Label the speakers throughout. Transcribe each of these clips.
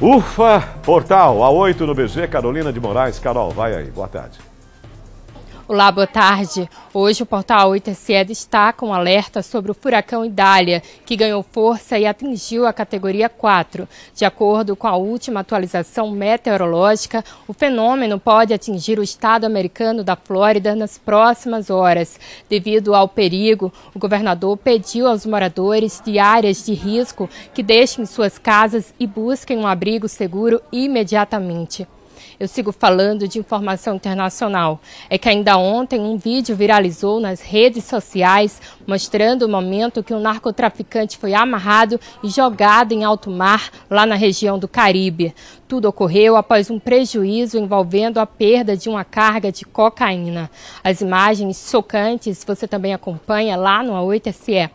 Speaker 1: Ufa, Portal A8 no BG, Carolina de Moraes. Carol, vai aí, boa tarde. Olá, boa tarde. Hoje o portal 8SE destaca um alerta sobre o furacão Idália, que ganhou força e atingiu a categoria 4. De acordo com a última atualização meteorológica, o fenômeno pode atingir o estado americano da Flórida nas próximas horas. Devido ao perigo, o governador pediu aos moradores de áreas de risco que deixem suas casas e busquem um abrigo seguro imediatamente. Eu sigo falando de informação internacional. É que ainda ontem um vídeo viralizou nas redes sociais mostrando o momento que um narcotraficante foi amarrado e jogado em alto mar lá na região do Caribe. Tudo ocorreu após um prejuízo envolvendo a perda de uma carga de cocaína. As imagens chocantes você também acompanha lá no A8SE.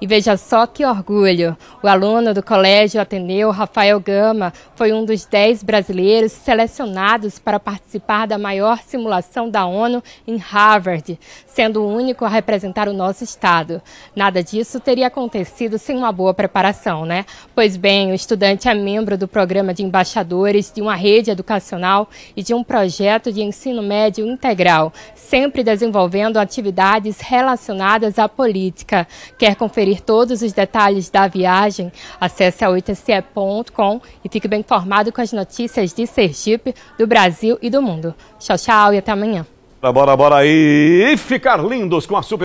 Speaker 1: E veja só que orgulho! O aluno do Colégio Ateneu, Rafael Gama, foi um dos 10 brasileiros selecionados para participar da maior simulação da ONU em Harvard, sendo o único a representar o nosso estado. Nada disso teria acontecido sem uma boa preparação, né? Pois bem, o estudante é membro do programa de embaixadores de uma rede educacional e de um projeto de ensino médio integral, sempre desenvolvendo atividades relacionadas à política, quer com conferir todos os detalhes da viagem, acesse a 8ce.com e fique bem informado com as notícias de Sergipe, do Brasil e do mundo. Tchau, tchau e até amanhã. Bora, bora aí ficar lindos com a super.